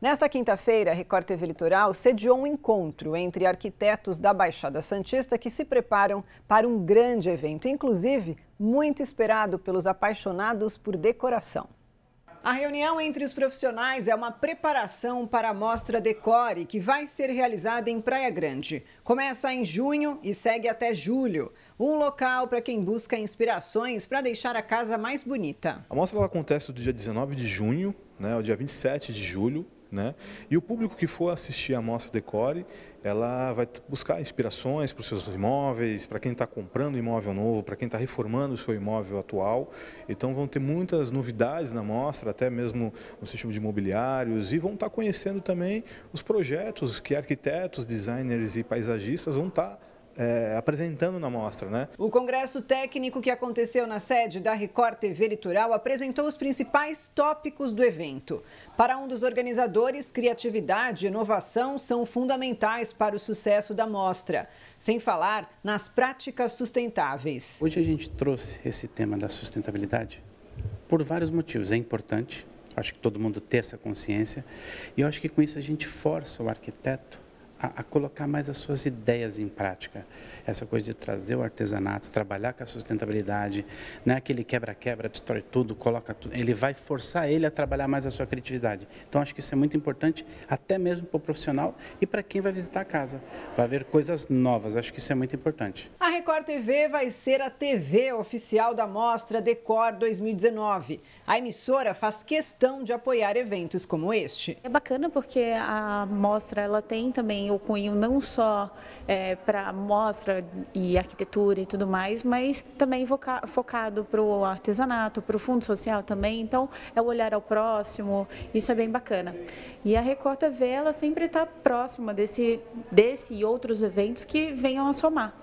Nesta quinta-feira, a Record TV Litoral sediou um encontro entre arquitetos da Baixada Santista que se preparam para um grande evento, inclusive muito esperado pelos apaixonados por decoração. A reunião entre os profissionais é uma preparação para a Mostra Decore, que vai ser realizada em Praia Grande. Começa em junho e segue até julho. Um local para quem busca inspirações para deixar a casa mais bonita. A mostra acontece do dia 19 de junho né, ao dia 27 de julho né? E o público que for assistir a mostra Decore, ela vai buscar inspirações para os seus imóveis, para quem está comprando imóvel novo, para quem está reformando o seu imóvel atual. Então vão ter muitas novidades na mostra, até mesmo no sistema de imobiliários, e vão estar tá conhecendo também os projetos que arquitetos, designers e paisagistas vão estar tá é, apresentando na mostra. Né? O congresso técnico que aconteceu na sede da Record TV Litoral apresentou os principais tópicos do evento. Para um dos organizadores, criatividade e inovação são fundamentais para o sucesso da mostra, sem falar nas práticas sustentáveis. Hoje a gente trouxe esse tema da sustentabilidade por vários motivos. É importante, acho que todo mundo tem essa consciência, e eu acho que com isso a gente força o arquiteto a, a, colocar mais as suas ideias em prática. Essa coisa de trazer o artesanato, trabalhar com a sustentabilidade, não é aquele quebra-quebra, destrói tudo, coloca tudo. Ele vai forçar ele a trabalhar mais a sua criatividade. Então, acho que isso é muito importante, até mesmo para o profissional e para quem vai visitar a casa. Vai ver coisas novas, acho que isso é muito importante. A Record TV vai ser a TV oficial da Mostra Decor 2019. A emissora faz questão de apoiar eventos como este. É bacana porque a mostra ela tem também o cunho não só é, para mostra e arquitetura e tudo mais, mas também focado para o artesanato, para o fundo social também. Então, é o olhar ao próximo, isso é bem bacana. E a Recorta Vela ela sempre está próxima desse, desse e outros eventos que venham a somar.